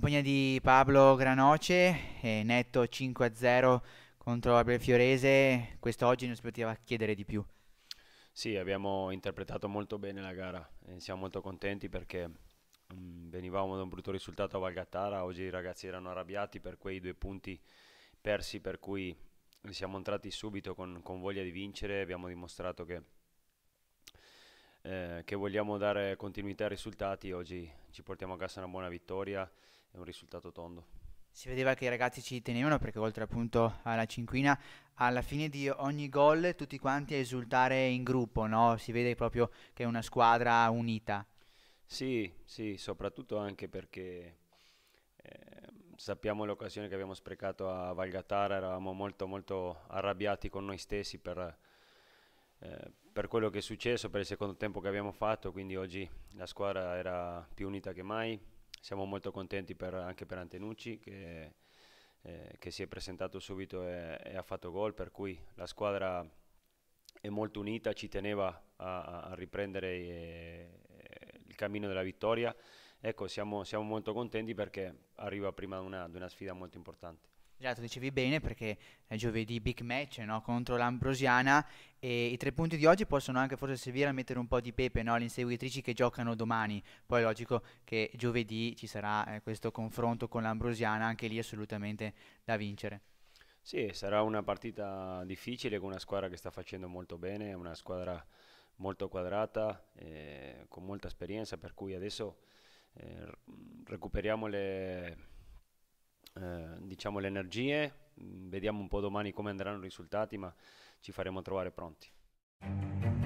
compagnia di Pablo Granoce, eh, netto 5-0 contro Abel Fiorese, quest'oggi non si poteva chiedere di più. Sì, abbiamo interpretato molto bene la gara, e eh, siamo molto contenti perché mh, mm, venivamo da un brutto risultato a Valgattara, oggi i ragazzi erano arrabbiati per quei due punti persi per cui siamo entrati subito con, con voglia di vincere, abbiamo dimostrato che, eh, che vogliamo dare continuità ai risultati, oggi ci portiamo a casa una buona vittoria è un risultato tondo si vedeva che i ragazzi ci tenevano perché oltre appunto alla cinquina alla fine di ogni gol tutti quanti a esultare in gruppo no? si vede proprio che è una squadra unita sì sì soprattutto anche perché eh, sappiamo l'occasione che abbiamo sprecato a Valgatara eravamo molto molto arrabbiati con noi stessi per, eh, per quello che è successo per il secondo tempo che abbiamo fatto quindi oggi la squadra era più unita che mai siamo molto contenti per, anche per Antenucci che, eh, che, si è presentato subito e, e ha fatto gol, per cui la squadra è molto unita, ci teneva a, a riprendere eh, il cammino della vittoria. Ecco, siamo, siamo molto contenti perché arriva prima di una, una sfida molto importante. Esatto, dicevi bene perché è giovedì big match no? contro l'Ambrosiana e i tre punti di oggi possono anche forse servire a mettere un po' di pepe no? alle inseguitrici che giocano domani. Poi è logico che giovedì ci sarà eh, questo confronto con l'Ambrosiana, anche lì assolutamente da vincere. Sì, sarà una partita difficile con una squadra che sta facendo molto bene, una squadra molto quadrata, eh, con molta esperienza, per cui adesso eh, recuperiamo le... Eh, diciamo, le energie, mm, vediamo un po' domani come andranno i risultati, ma ci faremo trovare pronti.